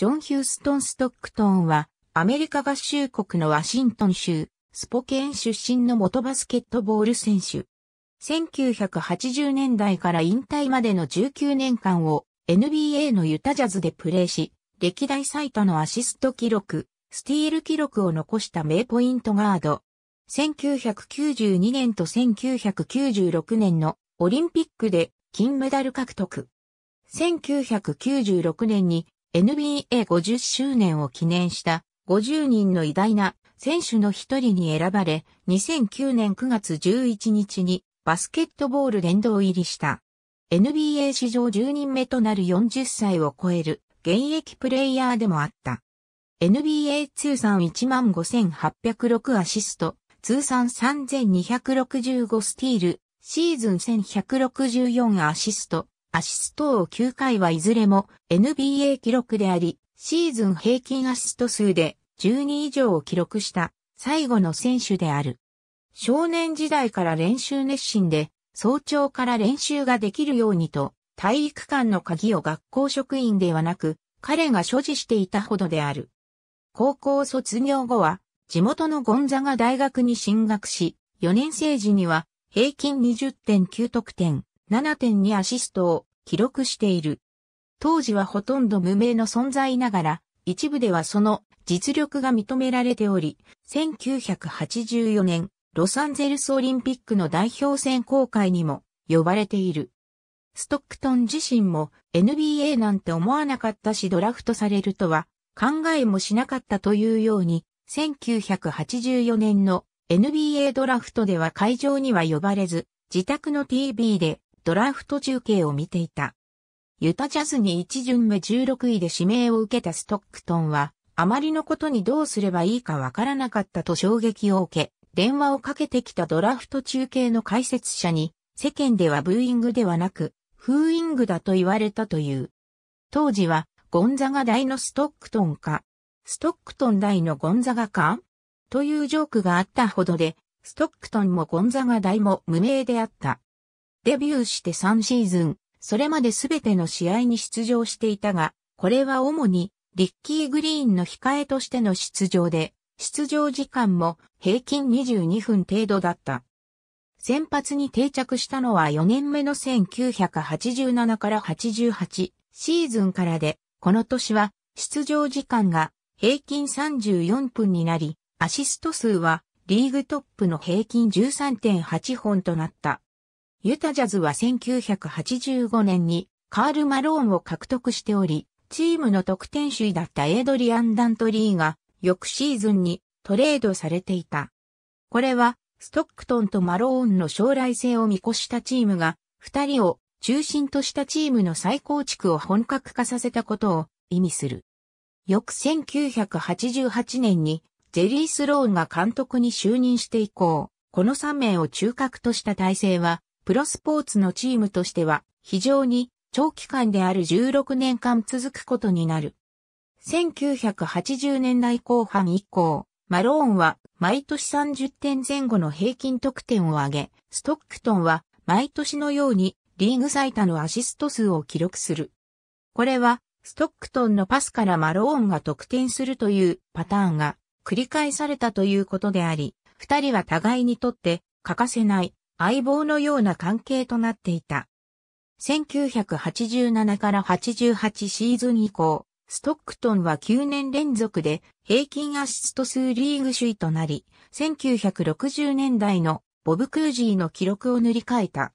ジョン・ヒューストン・ストックトンは、アメリカ合衆国のワシントン州、スポケーン出身の元バスケットボール選手。1980年代から引退までの19年間を NBA のユタジャズでプレーし、歴代最多のアシスト記録、スティール記録を残した名ポイントガード。1992年と1996年のオリンピックで金メダル獲得。1996年に NBA50 周年を記念した50人の偉大な選手の一人に選ばれ、2009年9月11日にバスケットボール殿堂入りした。NBA 史上10人目となる40歳を超える現役プレイヤーでもあった。NBA 通算15,806アシスト、通算3265スティール、シーズン1164アシスト、アシストを9回はいずれも NBA 記録であり、シーズン平均アシスト数で12以上を記録した最後の選手である。少年時代から練習熱心で、早朝から練習ができるようにと、体育館の鍵を学校職員ではなく、彼が所持していたほどである。高校卒業後は、地元のゴンザが大学に進学し、4年生時には、平均20.9得点、7.2アシストを記録している。当時はほとんど無名の存在ながら、一部ではその実力が認められており、1984年、ロサンゼルスオリンピックの代表選考会にも呼ばれている。ストックトン自身も NBA なんて思わなかったしドラフトされるとは考えもしなかったというように、1984年の NBA ドラフトでは会場には呼ばれず、自宅の TV でドラフト中継を見ていた。ユタジャズに1巡目16位で指名を受けたストックトンは、あまりのことにどうすればいいかわからなかったと衝撃を受け、電話をかけてきたドラフト中継の解説者に、世間ではブーイングではなく、フーイングだと言われたという。当時は、ゴンザガ大のストックトンか、ストックトン大のゴンザガかというジョークがあったほどで、ストックトンもゴンザガ大も無名であった。デビューして3シーズン、それまで全ての試合に出場していたが、これは主にリッキー・グリーンの控えとしての出場で、出場時間も平均22分程度だった。先発に定着したのは4年目の1987から88シーズンからで、この年は出場時間が平均34分になり、アシスト数はリーグトップの平均13.8本となった。ユタジャズは1985年にカール・マローンを獲得しており、チームの得点主位だったエイドリアン・ダントリーが翌シーズンにトレードされていた。これはストックトンとマローンの将来性を見越したチームが二人を中心としたチームの再構築を本格化させたことを意味する。翌1988年にジェリー・スローンが監督に就任して以降、この3名を中核とした体制はプロスポーツのチームとしては非常に長期間である16年間続くことになる。1980年代後半以降、マローンは毎年30点前後の平均得点を上げ、ストックトンは毎年のようにリーグ最多のアシスト数を記録する。これはストックトンのパスからマローンが得点するというパターンが繰り返されたということであり、二人は互いにとって欠かせない相棒のような関係となっていた。1987から88シーズン以降、ストックトンは9年連続で平均アシスト数リーグ首位となり、1960年代のボブ・クージーの記録を塗り替えた。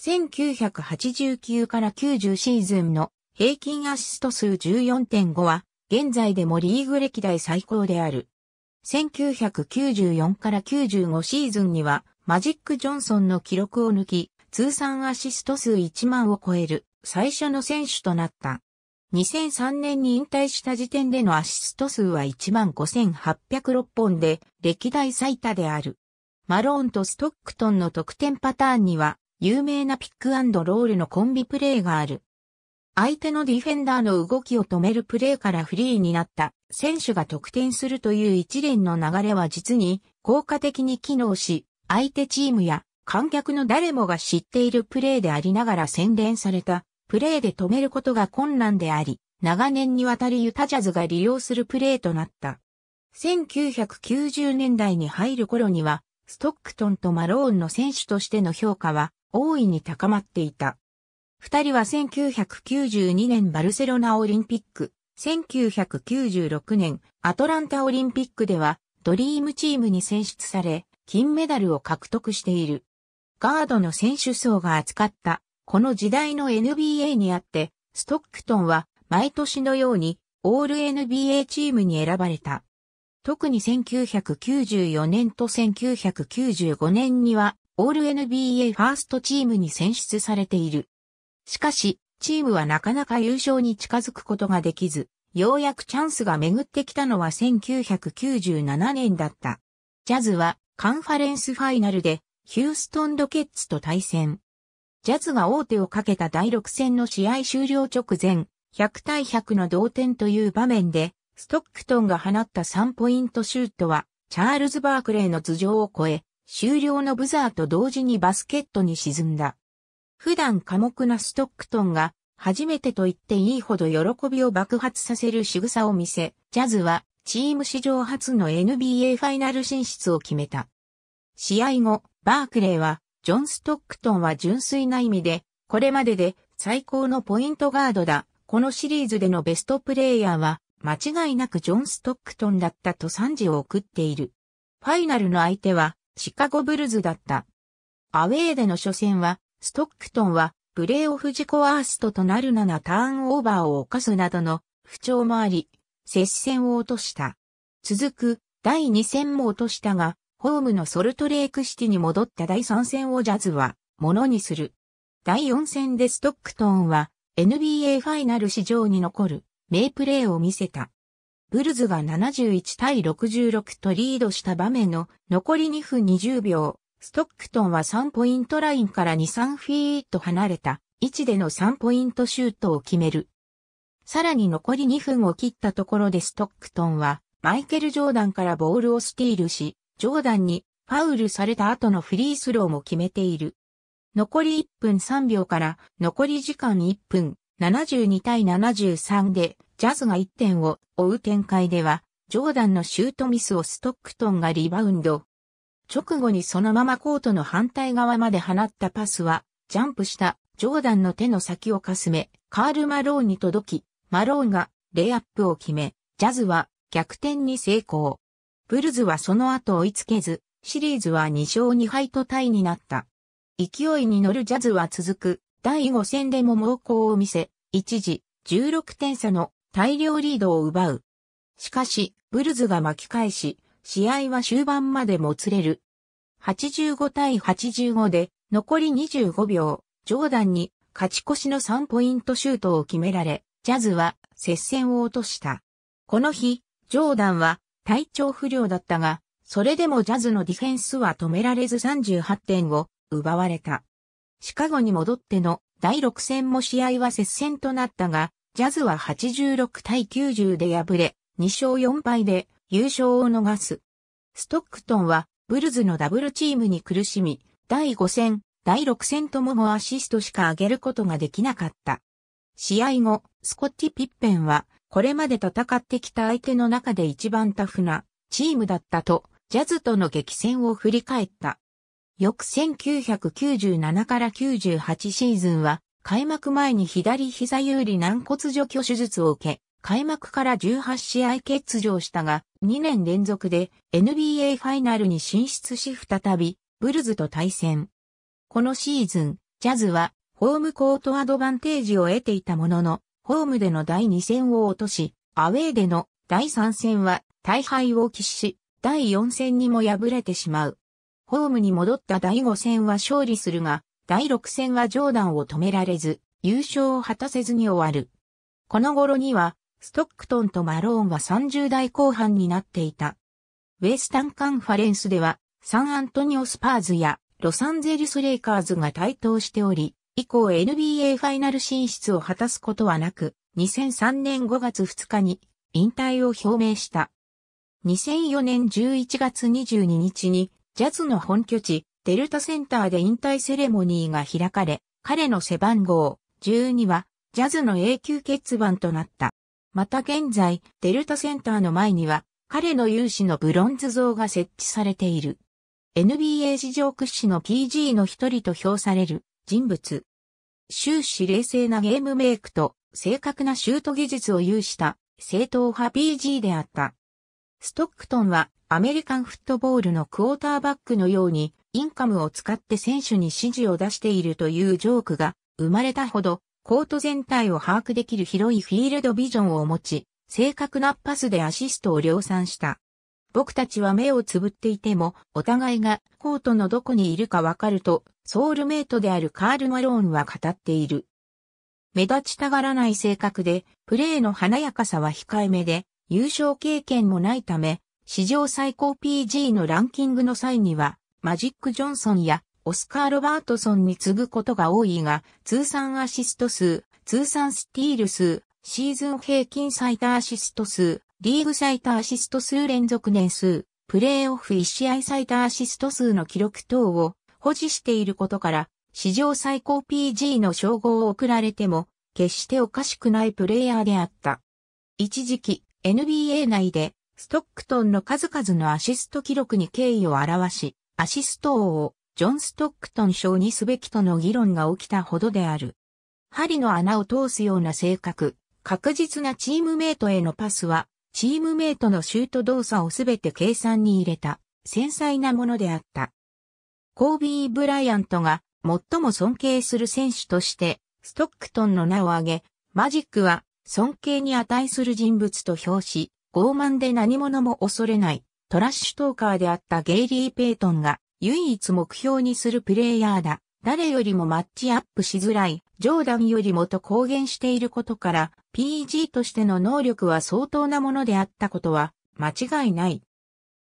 1989から90シーズンの平均アシスト数14.5は、現在でもリーグ歴代最高である。1994から95シーズンには、マジック・ジョンソンの記録を抜き、通算アシスト数1万を超える最初の選手となった。2003年に引退した時点でのアシスト数は15,806万本で歴代最多である。マローンとストックトンの得点パターンには有名なピックロールのコンビプレーがある。相手のディフェンダーの動きを止めるプレーからフリーになった選手が得点するという一連の流れは実に効果的に機能し、相手チームや観客の誰もが知っているプレーでありながら洗練されたプレーで止めることが困難であり、長年にわたりユタジャズが利用するプレーとなった。1990年代に入る頃には、ストックトンとマローンの選手としての評価は大いに高まっていた。二人は1992年バルセロナオリンピック、1996年アトランタオリンピックではドリームチームに選出され、金メダルを獲得している。ガードの選手層が扱ったこの時代の NBA にあって、ストックトンは毎年のようにオール NBA チームに選ばれた。特に1994年と1995年にはオール NBA ファーストチームに選出されている。しかし、チームはなかなか優勝に近づくことができず、ようやくチャンスが巡ってきたのは1997年だった。ジャズはカンファレンスファイナルでヒューストンロケッツと対戦。ジャズが王手をかけた第6戦の試合終了直前、100対100の同点という場面で、ストックトンが放った3ポイントシュートは、チャールズ・バークレーの頭上を越え、終了のブザーと同時にバスケットに沈んだ。普段寡黙なストックトンが、初めてと言っていいほど喜びを爆発させる仕草を見せ、ジャズはチーム史上初の NBA ファイナル進出を決めた。試合後、バークレーは、ジョン・ストックトンは純粋な意味で、これまでで最高のポイントガードだ。このシリーズでのベストプレイヤーは、間違いなくジョン・ストックトンだったと賛辞を送っている。ファイナルの相手は、シカゴブルズだった。アウェーでの初戦は、ストックトンは、プレイオフ自己ワーストとなる7ターンオーバーを犯すなどの不調もあり、接戦を落とした。続く、第2戦も落としたが、ホームのソルトレークシティに戻った第3戦をジャズは、ものにする。第4戦でストックトンは、NBA ファイナル史上に残る、名プレーを見せた。ブルズが71対66とリードした場面の残り2分20秒、ストックトンは3ポイントラインから2、3フィート離れた位置での3ポイントシュートを決める。さらに残り2分を切ったところでストックトンは、マイケル・ジョーダンからボールをスティールし、ジョーダンにファウルされた後のフリースローも決めている。残り1分3秒から残り時間1分72対73でジャズが1点を追う展開では、ジョーダンのシュートミスをストックトンがリバウンド。直後にそのままコートの反対側まで放ったパスは、ジャンプしたジョーダンの手の先をかすめ、カール・マローに届き、マローンがレイアップを決め、ジャズは逆転に成功。ブルズはその後追いつけず、シリーズは2勝2敗とタイになった。勢いに乗るジャズは続く、第5戦でも猛攻を見せ、一時16点差の大量リードを奪う。しかし、ブルズが巻き返し、試合は終盤までもつれる。85対85で、残り25秒、ジョーダンに勝ち越しの3ポイントシュートを決められ、ジャズは接戦を落とした。この日、ジョーダンは体調不良だったが、それでもジャズのディフェンスは止められず38点を奪われた。シカゴに戻っての第6戦も試合は接戦となったが、ジャズは86対90で敗れ、2勝4敗で優勝を逃す。ストックトンはブルズのダブルチームに苦しみ、第5戦、第6戦とも5アシストしか上げることができなかった。試合後、スコッティ・ピッペンは、これまで戦ってきた相手の中で一番タフなチームだったと、ジャズとの激戦を振り返った。翌1997から98シーズンは、開幕前に左膝有利軟骨除去手術を受け、開幕から18試合欠場したが、2年連続で NBA ファイナルに進出し再び、ブルズと対戦。このシーズン、ジャズはホームコートアドバンテージを得ていたものの、ホームでの第2戦を落とし、アウェーでの第3戦は大敗を喫し、第4戦にも敗れてしまう。ホームに戻った第5戦は勝利するが、第6戦はジョーダンを止められず、優勝を果たせずに終わる。この頃には、ストックトンとマローンは30代後半になっていた。ウェスタンカンファレンスでは、サンアントニオスパーズやロサンゼルスレイカーズが台頭しており、以降 NBA ファイナル進出を果たすことはなく、2003年5月2日に引退を表明した。2004年11月22日にジャズの本拠地デルタセンターで引退セレモニーが開かれ、彼の背番号12はジャズの永久欠番となった。また現在、デルタセンターの前には彼の勇士のブロンズ像が設置されている。NBA 史上屈指の PG の一人と評される人物。終始冷静なゲームメイクと正確なシュート技術を有した正統派 PG であった。ストックトンはアメリカンフットボールのクォーターバックのようにインカムを使って選手に指示を出しているというジョークが生まれたほどコート全体を把握できる広いフィールドビジョンを持ち、正確なパスでアシストを量産した。僕たちは目をつぶっていても、お互いがコートのどこにいるかわかると、ソウルメイトであるカール・マローンは語っている。目立ちたがらない性格で、プレーの華やかさは控えめで、優勝経験もないため、史上最高 PG のランキングの際には、マジック・ジョンソンやオスカー・ロバートソンに次ぐことが多いが、通算アシスト数、通算スティール数、シーズン平均最多アシスト数、リーグ最多アシスト数連続年数、プレーオフ1試合最多アシスト数の記録等を保持していることから、史上最高 PG の称号を贈られても、決しておかしくないプレイヤーであった。一時期、NBA 内で、ストックトンの数々のアシスト記録に敬意を表し、アシスト王をジョン・ストックトン賞にすべきとの議論が起きたほどである。針の穴を通すような性格、確実なチームメイトへのパスは、チームメイトのシュート動作をすべて計算に入れた、繊細なものであった。コービー・ブライアントが最も尊敬する選手として、ストックトンの名を挙げ、マジックは尊敬に値する人物と評し、傲慢で何者も恐れない、トラッシュトーカーであったゲイリー・ペイトンが唯一目標にするプレイヤーだ。誰よりもマッチアップしづらい、ジョーダンよりもと公言していることから、PG としての能力は相当なものであったことは間違いない。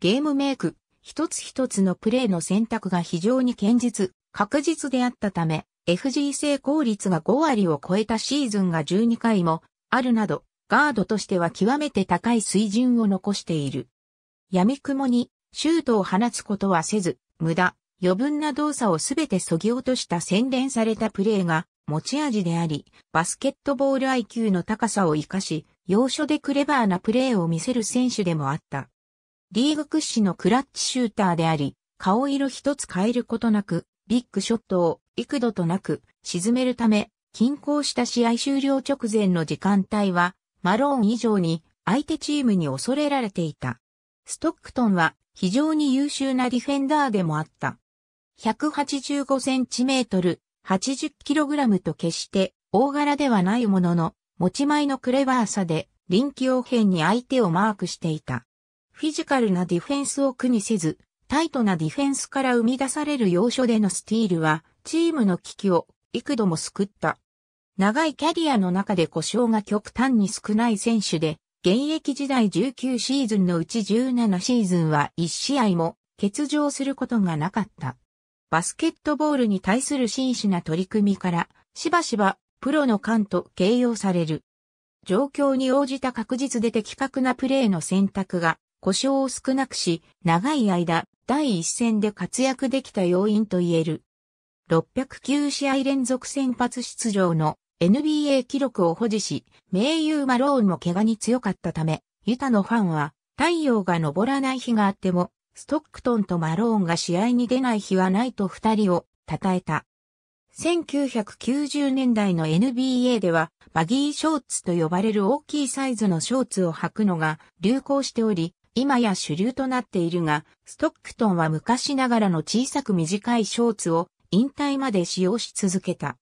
ゲームメイク、一つ一つのプレイの選択が非常に堅実、確実であったため、FG 成功率が5割を超えたシーズンが12回もあるなど、ガードとしては極めて高い水準を残している。闇雲にシュートを放つことはせず、無駄、余分な動作をすべて削ぎ落とした洗練されたプレーが持ち味であり、バスケットボール IQ の高さを活かし、要所でクレバーなプレーを見せる選手でもあった。リーグ屈指のクラッチシューターであり、顔色一つ変えることなく、ビッグショットを幾度となく沈めるため、均衡した試合終了直前の時間帯は、マローン以上に相手チームに恐れられていた。ストックトンは非常に優秀なディフェンダーでもあった。185cm、80kg と決して大柄ではないものの、持ち前のクレバーさで臨機応変に相手をマークしていた。フィジカルなディフェンスを苦にせず、タイトなディフェンスから生み出される要所でのスティールは、チームの危機を幾度も救った。長いキャリアの中で故障が極端に少ない選手で、現役時代19シーズンのうち17シーズンは1試合も欠場することがなかった。バスケットボールに対する真摯な取り組みから、しばしばプロの勘と形容される。状況に応じた確実で的確なプレーの選択が故障を少なくし、長い間、第一戦で活躍できた要因と言える。609試合連続先発出場の NBA 記録を保持し、名優マローンも怪我に強かったため、ユタのファンは太陽が昇らない日があってもストックトンとマローンが試合に出ない日はないと二人を称えた。1990年代の NBA ではバギーショーツと呼ばれる大きいサイズのショーツを履くのが流行しており、今や主流となっているが、ストックトンは昔ながらの小さく短いショーツを引退まで使用し続けた。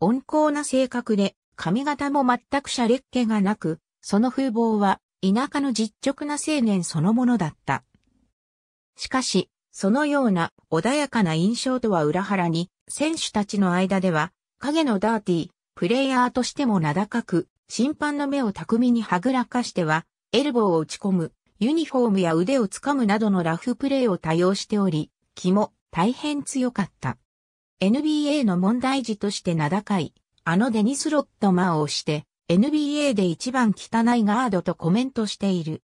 温厚な性格で髪型も全くシャレっ気がなく、その風貌は田舎の実直な青年そのものだった。しかし、そのような穏やかな印象とは裏腹に、選手たちの間では、影のダーティー、プレイヤーとしても名高く、審判の目を巧みにはぐらかしては、エルボーを打ち込む、ユニフォームや腕をつかむなどのラフプレーを多用しており、気も大変強かった。NBA の問題児として名高い、あのデニス・ロットマンをして、NBA で一番汚いガードとコメントしている。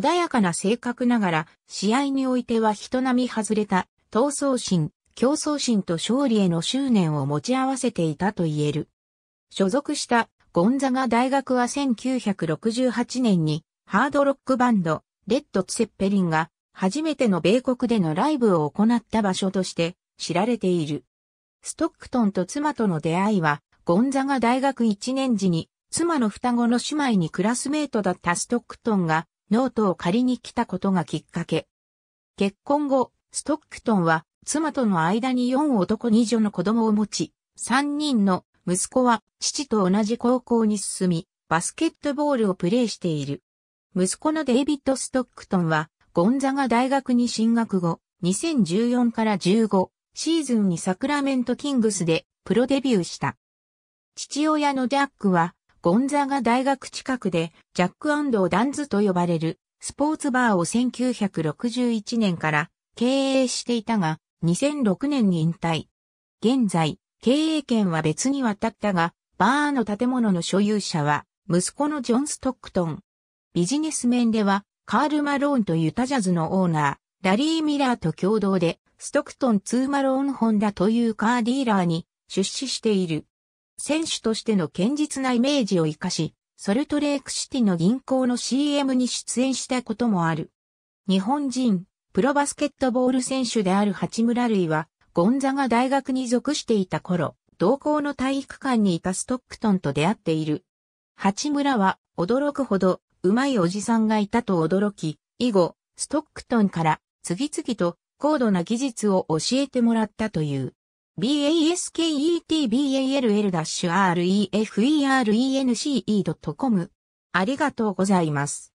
穏やかな性格ながら、試合においては人並み外れた、闘争心、競争心と勝利への執念を持ち合わせていたと言える。所属したゴンザガ大学は1968年にハードロックバンド、レッド・ツェッペリンが初めての米国でのライブを行った場所として知られている。ストックトンと妻との出会いは、ゴンザガ大学1年時に妻の双子の姉妹にクラスメイトだったストックトンがノートを借りに来たことがきっかけ。結婚後、ストックトンは妻との間に4男2女の子供を持ち、3人の息子は父と同じ高校に進み、バスケットボールをプレーしている。息子のデイビッド・ストックトンは、ゴンザが大学に進学後、2014から15シーズンにサクラメントキングスでプロデビューした。父親のジャックはゴンザガ大学近くでジャックダンズと呼ばれるスポーツバーを1961年から経営していたが2006年に引退。現在、経営権は別に渡ったが、バーの建物の所有者は息子のジョン・ストックトン。ビジネス面ではカール・マローンとユタジャズのオーナー、ラリー・ミラーと共同でストックトンツー・マローン・ホンダというカーディーラーに出資している。選手としての堅実なイメージを活かし、ソルトレークシティの銀行の CM に出演したこともある。日本人、プロバスケットボール選手である八村類は、ゴンザが大学に属していた頃、同校の体育館にいたストックトンと出会っている。八村は、驚くほど、うまいおじさんがいたと驚き、以後、ストックトンから、次々と、高度な技術を教えてもらったという。basketball-reference.com ありがとうございます。